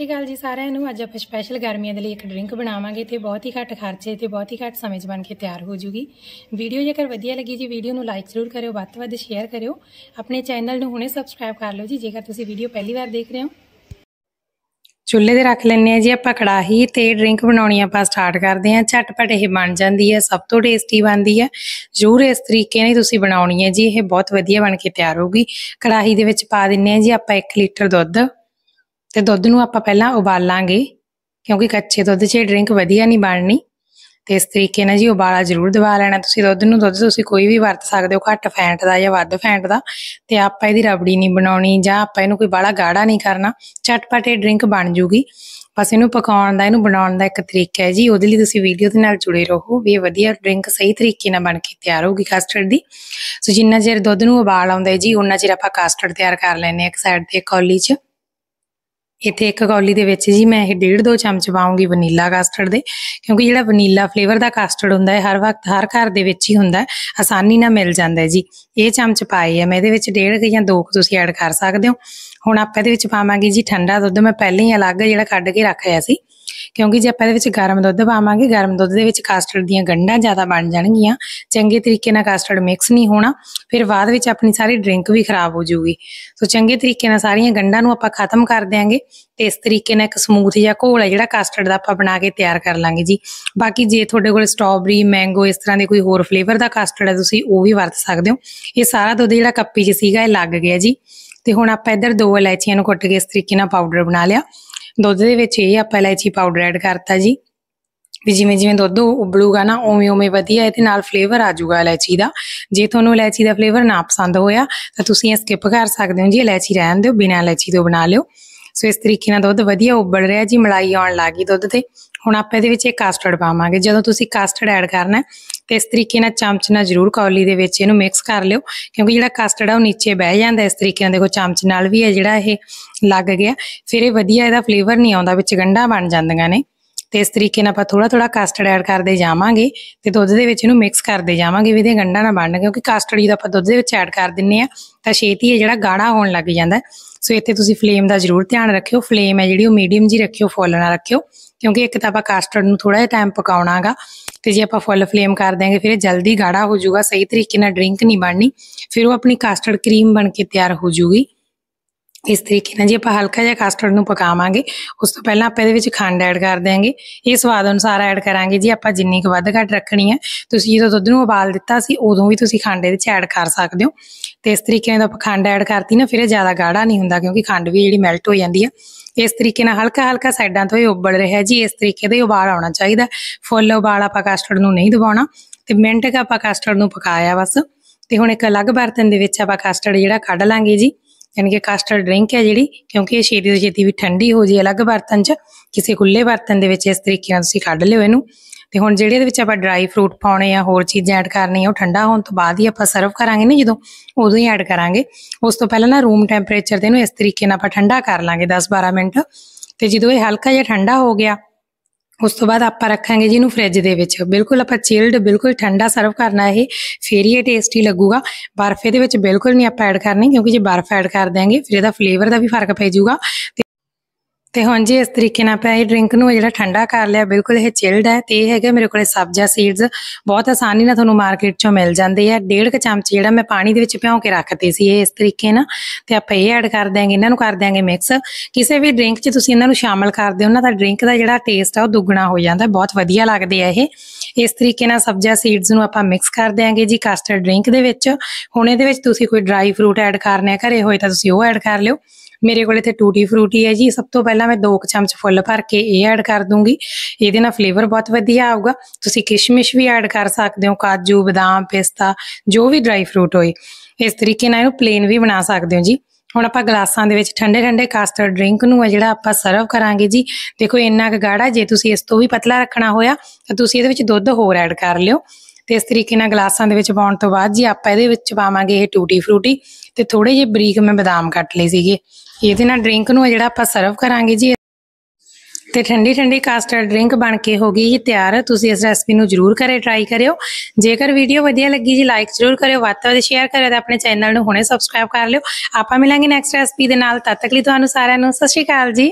ਸਤਿ ਸ਼੍ਰੀ ਅਕਾਲ ਜੀ ਸਾਰਿਆਂ ਨੂੰ ਅੱਜ ਆਪਾਂ ਸਪੈਸ਼ਲ ਗਰਮੀਆਂ ਦੇ ਲਈ ਇੱਕ ਡਰਿੰਕ ਬਣਾਵਾਂਗੇ ਤੇ ਬਹੁਤ ਹੀ ਘੱਟ ਖਰਚੇ ਤੇ ਬਹੁਤ ਹੀ ਘੱਟ ਸਮੇਂ 'ਚ ਬਣ ਕੇ ਤਿਆਰ ਹੋ ਜੂਗੀ ਵੀਡੀਓ ਜੇਕਰ ਵਧੀਆ ਲੱਗੀ ਜੀ ਵੀਡੀਓ ਨੂੰ ਲਾਈਕ ਜ਼ਰੂਰ ਕਰਿਓ ਵੱਧ ਤੋਂ ਵੱਧ ਸ਼ੇਅਰ ਕਰਿਓ ਆਪਣੇ ਚੈਨਲ ਨੂੰ ਹੁਣੇ ਸਬਸਕ੍ਰਾਈਬ ਕਰ ਲਓ ਜੀ ਜੇਕਰ ਤੁਸੀਂ ਵੀਡੀਓ ਪਹਿਲੀ ਵਾਰ ਦੇਖ ਰਹੇ ਹੋ ਚੁੱਲ੍ਹੇ ਤੇ ਰੱਖ ਲੈਣੇ ਆ ਜੀ ਆਪਾਂ ਕੜਾਹੀ ਤੇ ਡਰਿੰਕ ਬਣਾਉਣੀ ਆਪਾਂ ਸਟਾਰਟ ਕਰਦੇ ਆ ਝਟਪਟ ਇਹ ਬਣ ਜਾਂਦੀ ਹੈ ਸਭ ਤੋਂ ਟੇਸਟੀ ਬਣਦੀ ਹੈ ਜ਼ਰੂਰ ਇਸ ਤਰੀਕੇ ਨਾਲ ਤੁਸੀਂ ਬਣਾਉਣੀ ਹੈ ਜੀ ਇਹ ਬਹੁਤ ਵਧੀਆ ਬਣ ਕੇ ਤਿਆਰ ਹੋਊਗੀ ਕੜਾਹੀ ਦੇ ਵਿੱਚ ਪਾ ਦਿੰਨੇ ਆ ਜੀ ਆਪਾਂ 1 ਲੀਟਰ ਦੁੱਧ ਤੇ ਦੁੱਧ ਨੂੰ ਆਪਾਂ ਪਹਿਲਾਂ ਉਬਾਲਾਂਗੇ ਕਿਉਂਕਿ ਕੱਚੇ ਦੁੱਧ 'ਚ ਡਰਿੰਕ ਵਧੀਆ ਨਹੀਂ ਬਣਨੀ ਤੇ ਇਸ ਤਰੀਕੇ ਨਾਲ ਜੀ ਉਬਾਲਾ ਜ਼ਰੂਰ ਦਵਾ ਲੈਣਾ ਤੁਸੀਂ ਦੁੱਧ ਨੂੰ ਦੁੱਧ ਤੁਸੀਂ ਕੋਈ ਵੀ ਵਰਤ ਸਕਦੇ ਹੋ ਘੱਟ ਫੈਂਟ ਦਾ ਜਾਂ ਵੱਧ ਫੈਂਟ ਦਾ ਤੇ ਆਪਾਂ ਇਹਦੀ ਰਬੜੀ ਨਹੀਂ ਬਣਾਉਣੀ ਜਾਂ ਆਪਾਂ ਇਹਨੂੰ ਕੋਈ ਬਾਲਾ ਗਾੜਾ ਨਹੀਂ ਕਰਨਾ ਚਟਪਟ ਇਹ ਡਰਿੰਕ ਬਣ ਜੂਗੀ ਬਸ ਇਹਨੂੰ ਪਕਾਉਣ ਦਾ ਇਹਨੂੰ ਬਣਾਉਣ ਦਾ ਇੱਕ ਤਰੀਕਾ ਹੈ ਜੀ ਉਹਦੇ ਲਈ ਤੁਸੀਂ ਵੀਡੀਓ ਦੇ ਨਾਲ ਜੁੜੇ ਰਹੋ ਵੀ ਇਹ ਵਧੀਆ ਡਰਿੰਕ ਸਹੀ ਤਰੀਕੇ ਨਾਲ ਬਣ ਕੇ ਤਿਆਰ ਹੋਊਗੀ ਕਸਟਰਡ ਦੀ ਸੋ ਜਿੰਨਾ ਚਿਰ ਦੁੱਧ ਨੂੰ ਉਬਾਲ ਆਉਂਦਾ ਹੈ ਜੀ ਉਨਾ ਚਿਰ ਆਪਾਂ ਕਸਟਰਡ ਤਿਆਰ ਕਰ ਲੈਨੇ ਆ ਇੱਕ ਸਾਈਡ ਤੇ ਕੌਲੀ 'ਚ ਇੱਥੇ ਇੱਕ ਕੌਲੀ ਦੇ ਵਿੱਚ ਜੀ ਮੈਂ ਇਹ ਡੇਢ ਦੋ ਚਮਚ ਪਾਉਂਗੀ ਵਨੀਲਾ ਕਸਟਰਡ ਦੇ ਕਿਉਂਕਿ ਜਿਹੜਾ ਵਨੀਲਾ ਫਲੇਵਰ ਦਾ ਕਸਟਰਡ ਹੁੰਦਾ ਹੈ ਹਰ ਵਕਤ ਹਰ ਘਰ ਦੇ ਵਿੱਚ ਹੀ ਹੁੰਦਾ ਆਸਾਨੀ ਨਾਲ ਮਿਲ ਜਾਂਦਾ ਹੈ ਜੀ ਇਹ ਚਮਚ ਪਾਏ ਆ ਮੈਂ ਇਹਦੇ ਵਿੱਚ ਡੇਢ ਜਾਂ ਦੋ ਤੁਸੀਂ ਐਡ ਕਰ ਸਕਦੇ ਹੋ ਹੁਣ ਆਪਾਂ ਇਹਦੇ ਵਿੱਚ ਪਾਵਾਂਗੇ ਜੀ ਠੰਡਾ ਦੁੱਧ ਮੈਂ ਪਹਿਲਾਂ ਹੀ ਅਲੱਗ ਜਿਹੜਾ ਕੱਢ ਕੇ ਰੱਖਿਆ ਸੀ ਕਿਉਂਕਿ ਜੇ ਆਪਾਂ ਇਹਦੇ ਵਿੱਚ ਗਰਮ ਦੁੱਧ ਪਾਵਾਂਗੇ ਗਰਮ ਦੁੱਧ ਦੇ ਵਿੱਚ ਕਸਟਰਡ ਦੀਆਂ ਗੰਢਾਂ ਜ਼ਿਆਦਾ ਬਣ ਜਾਣਗੀਆਂ ਚੰਗੇ ਤਰੀਕੇ ਨਾਲ ਕਸਟਰਡ ਮਿਕਸ ਨਹੀਂ ਹੋਣਾ ਫਿਰ ਬਾਅਦ ਵਿੱਚ ਆਪਣੀ ਸਾਰੀ ਡਰਿੰਕ ਵੀ ਖਰਾਬ ਹੋ ਜਾਊਗੀ ਸੋ ਚੰਗੇ ਤਰੀਕੇ ਨਾਲ ਸਾਰੀਆਂ ਗੰਢਾਂ ਨੂੰ ਆਪਾਂ ਖਤਮ ਕਰ ਦੇਾਂਗੇ ਤੇ ਇਸ ਤਰੀਕੇ ਨਾਲ ਇੱਕ ਸਮੂਥ ਜਿਹਾ ਘੋਲ ਹੈ ਜਿਹੜਾ ਕਸਟਰਡ ਦਾ ਆਪਾਂ ਬਣਾ ਕੇ ਤਿਆਰ ਕਰ ਲਾਂਗੇ ਜੀ ਬਾਕੀ ਜੇ ਤੁਹਾਡੇ ਕੋਲ ਸਟ੍ਰਾਬਰੀ ਮੈਂਗੋ ਇਸ ਤਰ੍ਹਾਂ ਦੇ ਕੋਈ ਹੋਰ ਫਲੇਵਰ ਦਾ ਕਸਟਰਡ ਹੈ ਤੁਸੀਂ ਉਹ ਵੀ ਵਰਤ ਸਕਦੇ ਹੋ ਇਹ ਸਾਰਾ ਦੁੱਧ ਜਿਹੜਾ ਕੱਪੀ 'ਚ ਸੀਗਾ ਇਹ ਲੱਗ ਗਿਆ ਜੀ ਤੇ ਹੁਣ ਆਪਾਂ ਇੱਧਰ ਦੋ ਇਲਾਇਚੀਆਂ ਨੂੰ ਕੁੱਟ ਕੇ ਇਸ ਤਰੀਕੇ ਨਾਲ ਪਾਊਡਰ ਬਣਾ ਲਿਆ ਦੁੱਧ ਦੇ ਵਿੱਚ ਇਹ ਆਪਾਂ ਇਲਾਇਚੀ ਪਾਊਡਰ ਐਡ ਕਰਤਾ ਜੀ ਵੀ ਜਿਵੇਂ ਜਿਵੇਂ ਦੁੱਧ ਉਬਲੂਗਾ ਨਾ ਉਵੇਂ ਉਵੇਂ ਵਧੀਆ ਇਹਦੇ ਨਾਲ ਫਲੇਵਰ ਆ ਜਾਊਗਾ ਇਲਾਇਚੀ ਦਾ ਜੇ ਤੁਹਾਨੂੰ ਇਲਾਇਚੀ ਦਾ ਫਲੇਵਰ ਨਾ ਪਸੰਦ ਹੋਇਆ ਤਾਂ ਤੁਸੀਂ ਇਹ ਸਕਿਪ ਕਰ ਸਕਦੇ ਹੋ ਜੀ ਇਲਾਇਚੀ ਰਹਿਣ ਦਿਓ ਬਿਨਾਂ ਇਲਾਇਚੀ ਤੋਂ ਬਣਾ ਲਿਓ ਸੋ ਇਸ ਤਰੀਕੇ ਨਾਲ ਦੁੱਧ ਵਧੀਆ ਉਬਲ ਰਿਹਾ ਜੀ ਮਲਾਈ ਆਉਣ ਲੱਗੀ ਦੁੱਧ ਤੇ ਹੁਣ ਆਪਾਂ ਇਹਦੇ ਵਿੱਚ ਇਹ ਕਸਟਰਡ ਪਾਵਾਂਗੇ ਜਦੋਂ ਤੁਸੀਂ ਕਸਟਰਡ ਐਡ ਕਰਨਾ ਤੇ ਇਸ ਤਰੀਕੇ ਨਾਲ ਚਮਚ ਨਾਲ ਜ਼ਰੂਰ ਕੌਲੀ ਦੇ ਵਿੱਚ ਇਹਨੂੰ ਮਿਕਸ ਕਰ ਲਿਓ ਕਿਉਂਕਿ ਜਿਹੜਾ ਕਸਟਰਡ ਆ ਉਹ ਨੀਚੇ ਬਹਿ ਜਾਂਦਾ ਇਸ ਤਰੀਕੇ ਨਾਲ ਦੇਖੋ ਚਮਚ ਨਾਲ ਵੀ ਹੈ ਜਿਹੜਾ ਇਹ ਲੱਗ ਗਿਆ ਫਿਰ ਇਹ ਵਧੀਆ ਇਹਦਾ ਫਲੇਵਰ ਨਹੀਂ ਆਉਂਦਾ ਵਿੱਚ ਗੰਢਾ ਬਣ ਜਾਂਦੀਆਂ ਨੇ ਤੇ ਇਸ ਤਰੀਕੇ ਨਾਲ ਆਪਾਂ ਥੋੜਾ ਥੋੜਾ ਕਸਟਰਡ ਐਡ ਕਰਦੇ ਜਾਵਾਂਗੇ ਤੇ ਦੁੱਧ ਦੇ ਵਿੱਚ ਇਹਨੂੰ ਮਿਕਸ ਕਰਦੇ ਜਾਵਾਂਗੇ ਵੀ ਇਹਦੇ ਨਾ ਬਣਨ ਕਿਉਂਕਿ ਕਸਟਰਡ ਦਾ ਆਪਾਂ ਦੁੱਧ ਦੇ ਵਿੱਚ ਐਡ ਕਰ ਦਿੰਨੇ ਆ ਤਾਂ ਛੇਤੀ ਇਹ ਜਿਹੜਾ ਗਾੜਾ ਹੋਣ ਲੱਗ ਜਾਂਦਾ ਸੋ ਇੱਥੇ ਤੁਸੀਂ ਫਲੇਮ ਦਾ ਜ਼ਰੂਰ ਧਿਆਨ ਰੱਖਿਓ ਫਲੇਮ ਹੈ ਜਿਹੜੀ ਉਹ ਮੀਡੀਅਮ ਜੀ ਰੱਖਿਓ ਫੁੱਲ ਨਾ ਰੱਖਿਓ ਕਿਉਂਕਿ ਇੱਕ ਤਾਂ ਆਪਾਂ ਕਸਟਰਡ ਨੂੰ ਥੋੜਾ ਜਿਹਾ ਟਾਈਮ ਪਕਾਉਣਾਗਾ ਤੇ ਜੇ ਆਪਾਂ ਫੁੱਲ ਫਲੇਮ ਕਰ ਦਿਆਂਗੇ ਫਿਰ ਇਹ ਜਲਦੀ ਗਾੜਾ ਹੋ ਜਾਊਗਾ ਸਹੀ ਤਰੀਕੇ ਨਾਲ ਡਰਿੰਕ ਨਹੀਂ ਬਣਨੀ ਫਿਰ ਉਹ ਆਪਣੀ ਕਸਟਰਡ ਕਰੀਮ ਬਣ ਕੇ ਤਿਆਰ ਹੋ ਜਾਊਗੀ ਇਸ ਤਰੀਕੇ ਨਾਲ ਜੀ ਆਪਾਂ ਹਲਕਾ ਜਿਹਾ ਕਸਟਰਡ ਨੂੰ ਪਕਾਵਾਂਗੇ ਉਸ ਤੋਂ ਪਹਿਲਾਂ ਆਪਾਂ ਇਹਦੇ ਵਿੱਚ ਖੰਡ ਐਡ ਕਰ ਦੇਾਂਗੇ ਇਹ ਸਵਾਦ ਅਨੁਸਾਰ ਐਡ ਕਰਾਂਗੇ ਜੀ ਆਪਾਂ ਜਿੰਨੀ ਕੁ ਵੱਧ ਘੱਟ ਰੱਖਣੀ ਹੈ ਤੁਸੀਂ ਜਦੋਂ ਦੁੱਧ ਨੂੰ ਉਬਾਲ ਦਿੱਤਾ ਸੀ ਉਦੋਂ ਵੀ ਤੁਸੀਂ ਖੰਡ ਇਹਦੇ ਵਿੱਚ ਐਡ ਕਰ ਸਕਦੇ ਹੋ ਤੇ ਇਸ ਤਰੀਕੇ ਨਾਲ ਆਪਾਂ ਖੰਡ ਐਡ ਕਰਤੀ ਨਾ ਫਿਰ ਇਹ ਜ਼ਿਆਦਾ ਗਾੜਾ ਨਹੀਂ ਹੁੰਦਾ ਕਿਉਂਕਿ ਖੰਡ ਵੀ ਜਿਹੜੀ ਮੈਲਟ ਹੋ ਜਾਂਦੀ ਹੈ ਇਸ ਤਰੀਕੇ ਨਾਲ ਹਲਕਾ ਹਲਕਾ ਸਾਈਡਾਂ ਤੋਂ ਇਹ ਉਬਲ ਰਿਹਾ ਜੀ ਇਸ ਤਰੀਕੇ ਦੇ ਉਬਾਲ ਆਉਣਾ ਚਾਹੀਦਾ ਫੁੱਲ ਉਬਾਲ ਆਪਾਂ ਕਸਟਰਡ ਨੂੰ ਨਹੀਂ ਦਬਾਉਣਾ ਤੇ ਮਿੰਟ ਕ ਆਪਾਂ ਕਸਟਰਡ ਨੂੰ ਪਕਾਇਆ ਬਸ ਤੇ ਹੁਣ ਇੱਕ ਅਲੱਗ ਬਰਤਨ ਦੇ ਵਿੱਚ ਆਪਾਂ ਕਸਟਰਡ ਜਿਹੜਾ ਕੱਢ ਲਾਂਗੇ ਜੀ ਯਾਨੀ ਕਿ ਕਾਸਟਰਡ ਡਰਿੰਕ ਹੈ ਜਿਹੜੀ ਕਿਉਂਕਿ ਇਹ ਛੇਤੀ ਤੋਂ ਛੇਤੀ ਵੀ ਠੰਡੀ ਹੋ ਜੇ ਅਲੱਗ ਬਰਤਨ 'ਚ ਕਿਸੇ ਖੁੱਲੇ ਬਰਤਨ ਦੇ ਵਿੱਚ ਇਸ ਤਰੀਕੇ ਨਾਲ ਤੁਸੀਂ ਕੱਢ ਲਿਓ ਇਹਨੂੰ ਤੇ ਹੁਣ ਜਿਹੜੇ ਇਹਦੇ ਵਿੱਚ ਆਪਾਂ ਡਰਾਈ ਫਰੂਟ ਪਾਉਣੇ ਆ ਹੋਰ ਚੀਜ਼ਾਂ ਐਡ ਕਰਨੀ ਆ ਉਹ ਠੰਡਾ ਹੋਣ ਤੋਂ ਬਾਅਦ ਹੀ ਆਪਾਂ ਸਰਵ ਕਰਾਂਗੇ ਨਾ ਜਦੋਂ ਉਦੋਂ ਹੀ ਐਡ ਕਰਾਂਗੇ ਉਸ ਤੋਂ ਪਹਿਲਾਂ ਨਾ ਰੂਮ ਟੈਂਪਰੇਚਰ ਤੇ ਇਹਨੂੰ ਇਸ ਤਰੀਕੇ ਨਾਲ ਆਪਾਂ ਠੰਡਾ ਕਰ ਲਾਂਗੇ 10-12 ਮਿੰਟ ਤੇ ਜਦੋਂ ਇਹ ਹਲਕਾ ਜਿਹਾ ਠੰਡਾ ਹੋ ਗਿਆ ਉਸ ਤੋਂ ਬਾਅਦ ਆਪਾਂ ਰੱਖਾਂਗੇ ਜੀ ਇਹਨੂੰ ਫ੍ਰਿਜ ਦੇ ਵਿੱਚ ਬਿਲਕੁਲ ਆਪਾਂ ਚਿਲਡ ਬਿਲਕੁਲ ਠੰਡਾ ਸਰਵ ਕਰਨਾ ਇਹ ਫੇਰ ਹੀ ਇਹ ਟੇਸਟੀ ਲੱਗੂਗਾ ਬਰਫ ਦੇ ਵਿੱਚ ਬਿਲਕੁਲ ਨਹੀਂ ਆਪਾਂ ਐਡ ਕਰਨੀ ਕਿਉਂਕਿ ਜੇ ਬਰਫ ਐਡ ਕਰ ਦਿਆਂਗੇ ਫਿਰ ਇਹਦਾ ਫਲੇਵਰ ਦਾ ਵੀ ਫਰਕ ਪੈ ਜਾਊਗਾ ਤੇ ਹੁਣ ਜੀ ਇਸ ਤਰੀਕੇ ਨਾਲ ਆਪਾਂ ਇਹ ਡਰਿੰਕ ਨੂੰ ਜਿਹੜਾ ਠੰਡਾ ਕਰ ਲਿਆ ਬਿਲਕੁਲ ਇਹ ਚਿਲਡ ਹੈ ਤੇ ਇਹ ਹੈਗੇ ਮੇਰੇ ਕੋਲੇ ਸਬਜ਼ਾ ਸੀਡਸ ਬਹੁਤ ਆਸਾਨੀ ਨਾਲ ਤੁਹਾਨੂੰ ਮਾਰਕੀਟ ਚੋਂ ਮਿਲ ਜਾਂਦੇ ਆ ਡੇਢ ਕ ਚਮਚ ਜਿਹੜਾ ਮੈਂ ਪਾਣੀ ਦੇ ਵਿੱਚ ਭਿਓ ਕੇ ਰੱਖਤੇ ਸੀ ਇਹ ਇਸ ਤਰੀਕੇ ਨਾਲ ਤੇ ਆਪਾਂ ਇਹ ਐਡ ਕਰ ਦਾਂਗੇ ਇਹਨਾਂ ਨੂੰ ਕਰ ਦਾਂਗੇ ਮਿਕਸ ਕਿਸੇ ਵੀ ਡਰਿੰਕ 'ਚ ਤੁਸੀਂ ਇਹਨਾਂ ਨੂੰ ਸ਼ਾਮਲ ਕਰਦੇ ਹੋ ਨਾ ਤਾਂ ਡਰਿੰਕ ਦਾ ਜਿਹੜਾ ਟੇਸਟ ਆ ਉਹ ਦੁੱਗਣਾ ਹੋ ਜਾਂਦਾ ਬਹੁਤ ਵਧੀਆ ਲੱਗਦੇ ਆ ਇਹ ਇਸ ਤਰੀਕੇ ਨਾਲ ਸਬਜ਼ਾ ਸੀਡਸ ਨੂੰ ਆਪਾਂ ਮਿਕਸ ਕਰ ਦਾਂਗੇ ਜੀ ਕਸਟਰਡ ਡਰਿੰਕ ਦੇ ਵਿੱਚ ਹੁਣ ਇਹਦੇ ਵਿੱਚ ਤੁਸੀਂ ਕੋਈ ਡਰਾਈ ਫਰੂਟ ਐਡ ਕਰਨੇ ਆ ਘਰੇ ਹੋਏ ਤਾਂ ਤੁਸੀਂ ਉਹ ਐਡ ਕਰ ਲਿਓ ਮੇਰੇ ਕੋਲ ਇੱਥੇ ਟੂਟੀ ਫਰੂਟੀ ਹੈ ਜੀ ਸਭ ਤੋਂ ਪਹਿਲਾਂ ਮੈਂ 2 ਚਮਚ ਫੁੱਲ ਭਰ ਕੇ ਇਹ ਐਡ ਕਰ ਦੂੰਗੀ ਇਹਦੇ ਨਾਲ ਫਲੇਵਰ ਬਹੁਤ ਵਧੀਆ ਆਊਗਾ ਤੁਸੀਂ ਕਿਸ਼ਮਿਸ਼ ਵੀ ਐਡ ਕਰ ਸਕਦੇ ਹੋ ਕਾਜੂ ਬਦਾਮ ਪਿਸਤਾ ਜੋ ਵੀ ਡਰਾਈ ਫਰੂਟ ਹੋਏ ਇਸ ਤਰੀਕੇ ਨਾਲ ਇਹਨੂੰ ਪਲੇਨ ਵੀ ਬਣਾ ਸਕਦੇ ਹੋ ਜੀ ਹੁਣ ਆਪਾਂ ਗਲਾਸਾਂ ਦੇ ਵਿੱਚ ਠੰਡੇ ਠੰਡੇ ਕਾਸਟਰ ਡਰਿੰਕ ਨੂੰ ਹੈ ਜਿਹੜਾ ਆਪਾਂ ਸਰਵ ਕਰਾਂਗੇ ਜੀ ਦੇਖੋ ਇੰਨਾ ਕ ਗਾੜਾ ਜੇ ਤੁਸੀਂ ਇਸ ਤੋਂ ਵੀ ਪਤਲਾ ਰੱਖਣਾ ਹੋਇਆ ਤਾਂ ਤੁਸੀਂ ਇਹਦੇ ਵਿੱਚ ਦੁੱਧ ਹੋਰ ਐਡ ਕਰ ਲਿਓ ਤੇ ਇਸ ਤਰੀਕੇ ਨਾਲ ਗਲਾਸਾਂ ਦੇ ਵਿੱਚ ਪਾਉਣ ਤੋਂ ਬਾਅਦ ਜੀ ਆਪਾਂ ਇਹਦੇ ਵਿੱਚ ਪਾਵਾਂਗੇ ਇਹ ਟੂਟੀ ਫਰੂਟੀ ਤੇ ਥੋੜੇ ਜਿਹੇ ਬਰੀਕ ਮੈਂ ਬਦਾਮ ਕੱਟ ਲਏ ਸੀਗੇ ਇਹਦੇ ਨਾਲ ਡਰਿੰਕ ਨੂੰ ਜਿਹੜਾ ਆਪਾਂ ਸਰਵ ਕਰਾਂਗੇ ਜੀ ਤੇ ਠੰਡੀ ਠੰਡੀ ਕਾਸਟਰਡ ਡਰਿੰਕ ਬਣ ਕੇ ਹੋ ਗਈ ਜੀ ਤਿਆਰ ਤੁਸੀਂ ਇਸ ਰੈਸਪੀ ਨੂੰ ਜਰੂਰ ਕਰੇ ਟਰਾਈ ਕਰਿਓ ਜੇਕਰ ਵੀਡੀਓ ਵਧੀਆ ਲੱਗੀ ਜੀ ਲਾਈਕ ਜਰੂਰ ਕਰਿਓ ਵੱਧ ਤੋਂ ਵੱਧ ਸ਼ੇਅਰ ਕਰਿਓ ਤੇ ਆਪਣੇ ਚੈਨਲ ਨੂੰ ਹੁਣੇ ਸਬਸਕ੍ਰਾਈਬ ਕਰ ਲਿਓ ਆਪਾਂ ਮਿਲਾਂਗੇ ਨੈਕਸਟ ਰੈਸਪੀ ਦੇ ਨਾਲ ਤਦ ਤੱਕ ਲਈ ਤੁਹਾਨੂੰ ਸਾਰਿਆਂ ਨੂੰ ਸਤਿ ਸ਼੍ਰੀ ਅਕਾਲ ਜੀ